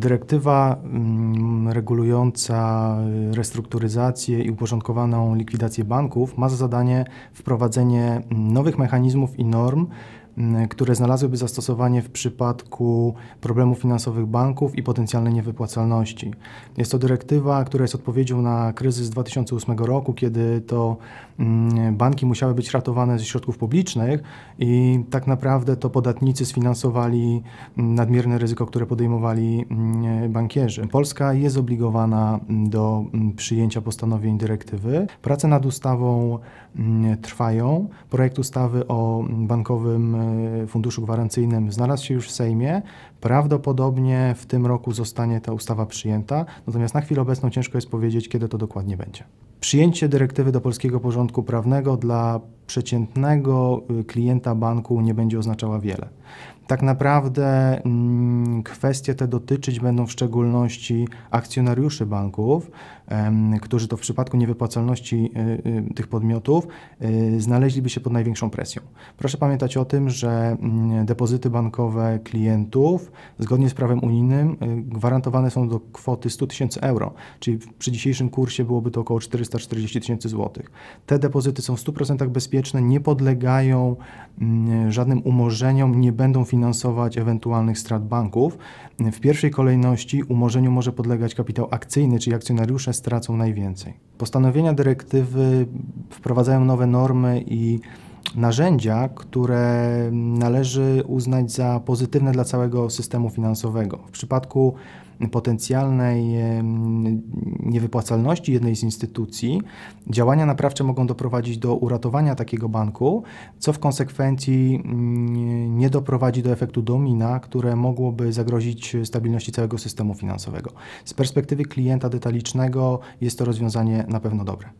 Dyrektywa mm, regulująca y, restrukturyzację i uporządkowaną likwidację banków ma za zadanie wprowadzenie mm, nowych mechanizmów i norm które znalazłyby zastosowanie w przypadku problemów finansowych banków i potencjalnej niewypłacalności. Jest to dyrektywa, która jest odpowiedzią na kryzys 2008 roku, kiedy to banki musiały być ratowane ze środków publicznych i tak naprawdę to podatnicy sfinansowali nadmierne ryzyko, które podejmowali bankierzy. Polska jest obligowana do przyjęcia postanowień dyrektywy. Prace nad ustawą trwają. Projekt ustawy o bankowym Funduszu Gwarancyjnym znalazł się już w Sejmie. Prawdopodobnie w tym roku zostanie ta ustawa przyjęta, natomiast na chwilę obecną ciężko jest powiedzieć, kiedy to dokładnie będzie. Przyjęcie dyrektywy do polskiego porządku prawnego dla przeciętnego y, klienta banku nie będzie oznaczała wiele. Tak naprawdę mm, kwestie te dotyczyć będą w szczególności akcjonariuszy banków, którzy to w przypadku niewypłacalności y, y, tych podmiotów y, znaleźliby się pod największą presją. Proszę pamiętać o tym, że mm, depozyty bankowe klientów zgodnie z prawem unijnym gwarantowane są do kwoty 100 tysięcy euro, czyli przy dzisiejszym kursie byłoby to około 440 tysięcy złotych. Te depozyty są w 100% bezpieczne, nie podlegają mm, żadnym umorzeniom, nie będą finansować ewentualnych strat banków. W pierwszej kolejności umorzeniu może podlegać kapitał akcyjny, czyli akcjonariusze stracą najwięcej. Postanowienia dyrektywy wprowadzają nowe normy i narzędzia, które należy uznać za pozytywne dla całego systemu finansowego. W przypadku potencjalnej niewypłacalności jednej z instytucji, działania naprawcze mogą doprowadzić do uratowania takiego banku, co w konsekwencji mm, nie doprowadzi do efektu domina, które mogłoby zagrozić stabilności całego systemu finansowego. Z perspektywy klienta detalicznego jest to rozwiązanie na pewno dobre.